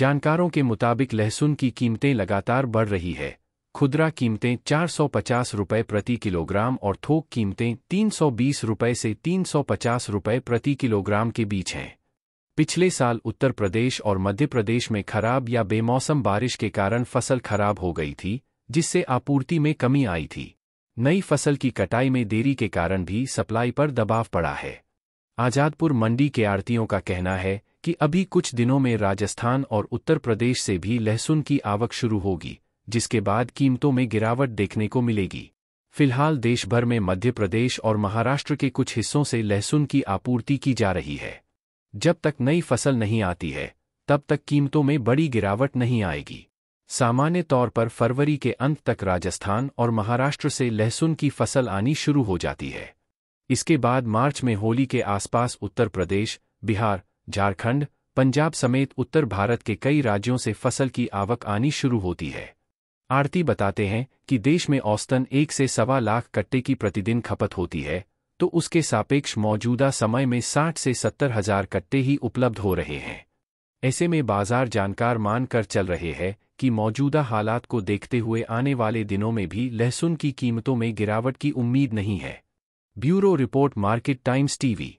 जानकारों के मुताबिक लहसुन की कीमतें लगातार बढ़ रही है खुदरा कीमतें चार सौ प्रति किलोग्राम और थोक कीमतें 320 रुपए से तीन सौ प्रति किलोग्राम के बीच हैं पिछले साल उत्तर प्रदेश और मध्य प्रदेश में खराब या बेमौसम बारिश के कारण फसल खराब हो गई थी जिससे आपूर्ति में कमी आई थी नई फसल की कटाई में देरी के कारण भी सप्लाई पर दबाव पड़ा है आजादपुर मंडी के आरतियों का कहना है कि अभी कुछ दिनों में राजस्थान और उत्तर प्रदेश से भी लहसुन की आवक शुरू होगी जिसके बाद कीमतों में गिरावट देखने को मिलेगी फिलहाल देशभर में मध्य प्रदेश और महाराष्ट्र के कुछ हिस्सों से लहसुन की आपूर्ति की जा रही है जब तक नई फसल नहीं आती है तब तक कीमतों में बड़ी गिरावट नहीं आएगी सामान्य तौर पर फरवरी के अंत तक राजस्थान और महाराष्ट्र से लहसुन की फसल आनी शुरू हो जाती है इसके बाद मार्च में होली के आसपास उत्तर प्रदेश बिहार झारखंड पंजाब समेत उत्तर भारत के कई राज्यों से फसल की आवक आनी शुरू होती है आरती बताते हैं कि देश में औसतन एक से सवा लाख कट्टे की प्रतिदिन खपत होती है तो उसके सापेक्ष मौजूदा समय में 60 से सत्तर हजार कट्टे ही उपलब्ध हो रहे हैं ऐसे में बाजार जानकार मानकर चल रहे हैं कि मौजूदा हालात को देखते हुए आने वाले दिनों में भी लहसुन की कीमतों में गिरावट की उम्मीद नहीं है bureau report Market Times TV